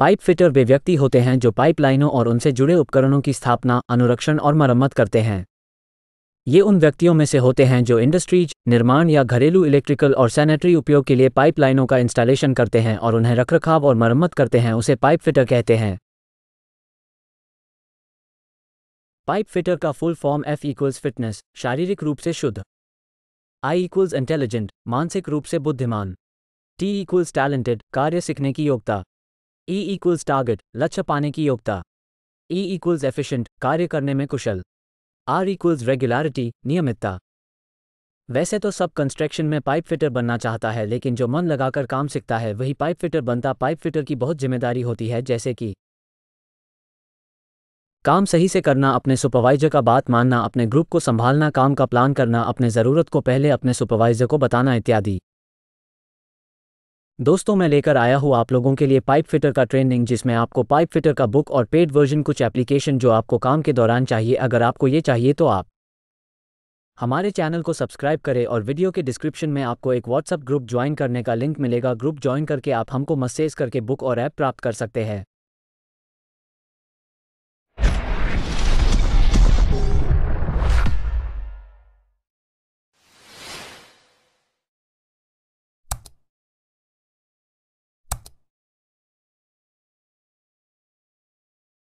pipe fitter वे व्यक्ति होते हैं जो पाइपलाइनों और उनसे जुड़े उपकरणों की स्थापना अनुरक्षण और मरम्मत करते हैं ये उन व्यक्तियों में से होते हैं जो इंडस्ट्रीज निर्माण या घरेलू इलेक्ट्रिकल और सैनिटरी उपयोग के लिए पाइपलाइनों का इंस्टॉलेशन करते हैं और उन्हें रखरखाव और मरम्मत करते हैं उसे पाइप फिटर कहते हैं पाइप फिटर का full form F equals fitness शारीरिक रूप से शुद्ध आई इक्वल्स इंटेलिजेंट मानसिक रूप से बुद्धिमान टी इक्वल्स टैलेंटेड कार्य सीखने की योग्यता ई इक्वल्स टारगेट लक्ष्य पाने की योग्यता ई इक्वल्स एफिशिएंट कार्य करने में कुशल आर इक्वल्स रेगुलरिटी नियमितता वैसे तो सब कंस्ट्रक्शन में पाइप फिटर बनना चाहता है लेकिन जो मन लगाकर काम सीखता है वही पाइप फिटर बनता पाइप फिटर की बहुत जिम्मेदारी होती है जैसे कि काम सही से करना अपने सुपरवाइजर का बात मानना अपने ग्रुप को संभालना काम का प्लान करना अपने ज़रूरत को पहले अपने सुपरवाइजर को बताना इत्यादि दोस्तों मैं लेकर आया हूँ आप लोगों के लिए पाइप फिटर का ट्रेनिंग जिसमें आपको पाइप फिटर का बुक और पेड वर्जन कुछ एप्लीकेशन जो आपको काम के दौरान चाहिए अगर आपको ये चाहिए तो आप हमारे चैनल को सब्सक्राइब करें और वीडियो के डिस्क्रिप्शन में आपको एक व्हाट्सअप ग्रुप ज्वाइन करने का लिंक मिलेगा ग्रुप ज्वाइन करके आप हमको मैसेज करके बुक और ऐप प्राप्त कर सकते हैं